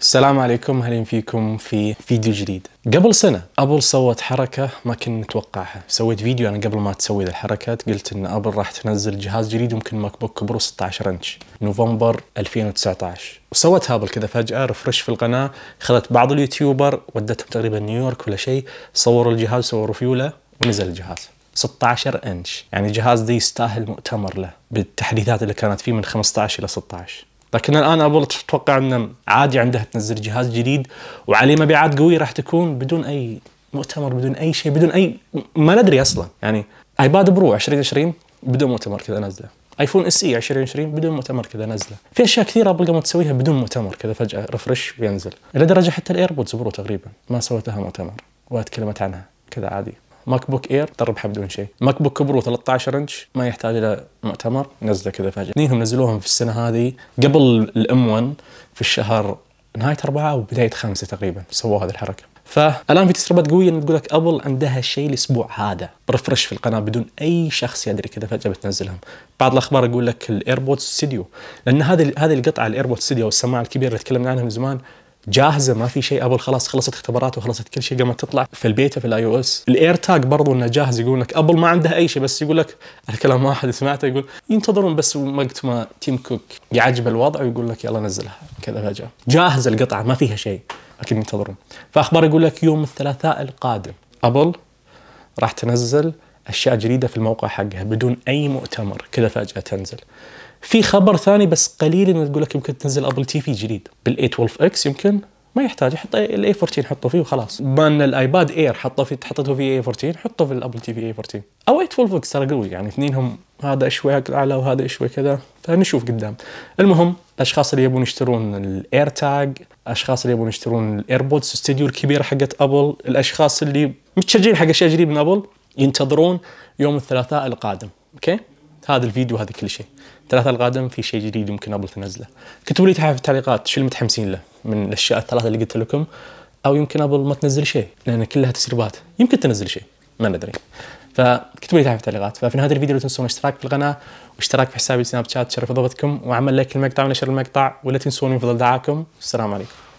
السلام عليكم اهلا فيكم في فيديو جديد قبل سنه ابل صوت حركه ما كنا نتوقعها سويت فيديو انا قبل ما تسوي ذي الحركات قلت ان ابل راح تنزل جهاز جديد يمكن ماك بوك كبرو 16 انش نوفمبر 2019 وسوت هابل كذا فجاه رفرش في القناه خذت بعض اليوتيوبر ودتهم تقريبا نيويورك ولا شيء صوروا الجهاز صوروا فيوله ونزل الجهاز 16 انش يعني الجهاز دي يستاهل مؤتمر له بالتحديثات اللي كانت فيه من 15 الى 16 لكن الان ابل تتوقع انه عادي عندها تنزل جهاز جديد وعليه مبيعات قويه راح تكون بدون اي مؤتمر بدون اي شيء بدون اي ما ندري اصلا يعني ايباد برو 2020 بدون مؤتمر كذا نزله ايفون اس اي 2020 بدون مؤتمر كذا نزله في اشياء كثيره ابل قامت تسويها بدون مؤتمر كذا فجاه ريفرش وينزل الى درجه حتى الايربودز برو تقريبا ما سوت لها مؤتمر ولا تكلمت عنها كذا عادي ماك بوك اير تربحه بدون شيء ماك بوك برو 13 انش ما يحتاج الى مؤتمر نزله كذا فجاه اثنينهم نزلوهم في السنه هذه قبل الام 1 في الشهر نهايه اربعه وبدايه خمسه تقريبا سووا هذه الحركه فالان في تسريبات قويه انه تقول لك ابل عندها الشيء الاسبوع هذا برفرش في القناه بدون اي شخص يدري كذا فجاه بتنزلهم بعض الاخبار يقول لك الايربودز ستوديو لان هذه هذه القطعه الايربودز ستوديو السماعه الكبيره اللي تكلمنا عنها من زمان جاهزه ما في شيء ابل خلاص خلصت اختبارات وخلصت كل شيء قامت تطلع في البيتا في الاي او اس الاير تاج برضو انه جاهز يقول لك ابل ما عندها اي شيء بس يقول لك الكلام واحد سمعته يقول ينتظرون بس وقت ما تيم كوك يعجب الوضع ويقول لك يلا نزلها كذا فجاه جاهزه القطعه ما فيها شيء لكن ينتظرون فاخبار يقول لك يوم الثلاثاء القادم ابل راح تنزل اشياء جديده في الموقع حقها بدون اي مؤتمر كذا فجاه تنزل في خبر ثاني بس قليل انه تقول لك يمكن تنزل ابل تي في جديد بال 12 اكس يمكن ما يحتاج يحط الاي 14 حطه فيه وخلاص ان الايباد اير حطه في حطته في اي 14 حطه في الابل تي في اي 14 او 12 اكس ترى قوي يعني اثنينهم هذا شوي اعلى وهذا شوي كذا فنشوف قدام المهم الاشخاص اللي يبون يشترون الاير تاج الاشخاص اللي يبون يشترون الايربودز ستوديو الكبيره حقت ابل الاشخاص اللي متشجعين حق اشياء جديده من ابل ينتظرون يوم الثلاثاء القادم اوكي هذا الفيديو هذا كل شيء الثلاثاء القادم في شيء جديد يمكن ابل تنزله كتبوا لي في التعليقات شو المتحمسين له من الاشياء الثلاثه اللي قلت لكم او يمكن ابل ما تنزل شيء لان كلها تسريبات يمكن تنزل شيء ما ندري فاكتبوا لي تحت في التعليقات ففي نهايه الفيديو لا تنسون الاشتراك في القناه واشتراك في حسابي سناب شات تشرف ضغطكم وعمل لايك المقطع ونشر المقطع ولا تنسون من فضل دعاكم والسلام عليكم